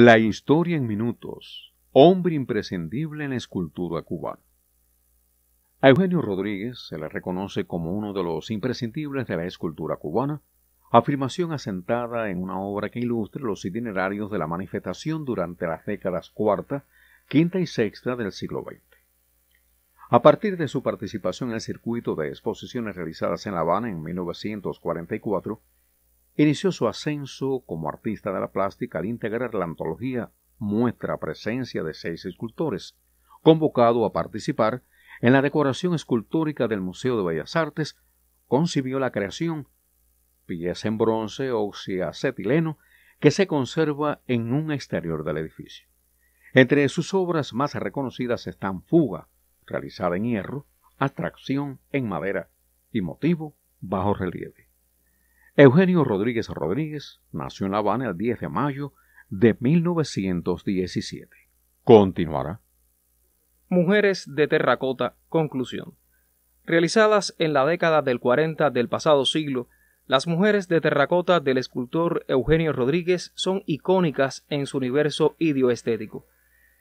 La historia en minutos. Hombre imprescindible en la escultura cubana. A Eugenio Rodríguez se le reconoce como uno de los imprescindibles de la escultura cubana, afirmación asentada en una obra que ilustre los itinerarios de la manifestación durante las décadas cuarta, quinta y sexta del siglo XX. A partir de su participación en el circuito de exposiciones realizadas en La Habana en 1944, Inició su ascenso como artista de la plástica al integrar la antología Muestra Presencia de seis escultores, convocado a participar en la decoración escultórica del Museo de Bellas Artes, concibió la creación pieza en bronce oxiacetileno que se conserva en un exterior del edificio. Entre sus obras más reconocidas están Fuga, realizada en hierro, Atracción en madera y Motivo bajo relieve. Eugenio Rodríguez Rodríguez nació en La Habana el 10 de mayo de 1917. Continuará. Mujeres de Terracota, conclusión. Realizadas en la década del 40 del pasado siglo, las mujeres de terracota del escultor Eugenio Rodríguez son icónicas en su universo idioestético.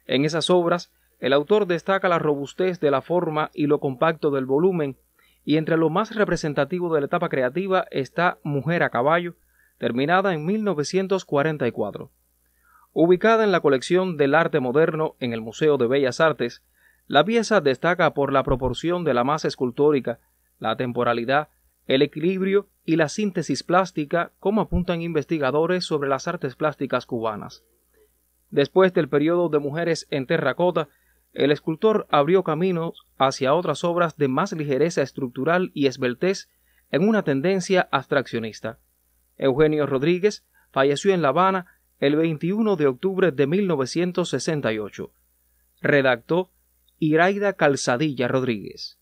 En esas obras, el autor destaca la robustez de la forma y lo compacto del volumen, y entre lo más representativo de la etapa creativa está Mujer a Caballo, terminada en 1944. Ubicada en la colección del arte moderno en el Museo de Bellas Artes, la pieza destaca por la proporción de la masa escultórica, la temporalidad, el equilibrio y la síntesis plástica, como apuntan investigadores sobre las artes plásticas cubanas. Después del periodo de mujeres en terracota, el escultor abrió caminos hacia otras obras de más ligereza estructural y esbeltez en una tendencia abstraccionista. Eugenio Rodríguez falleció en La Habana el 21 de octubre de 1968. Redactó Iraida Calzadilla Rodríguez.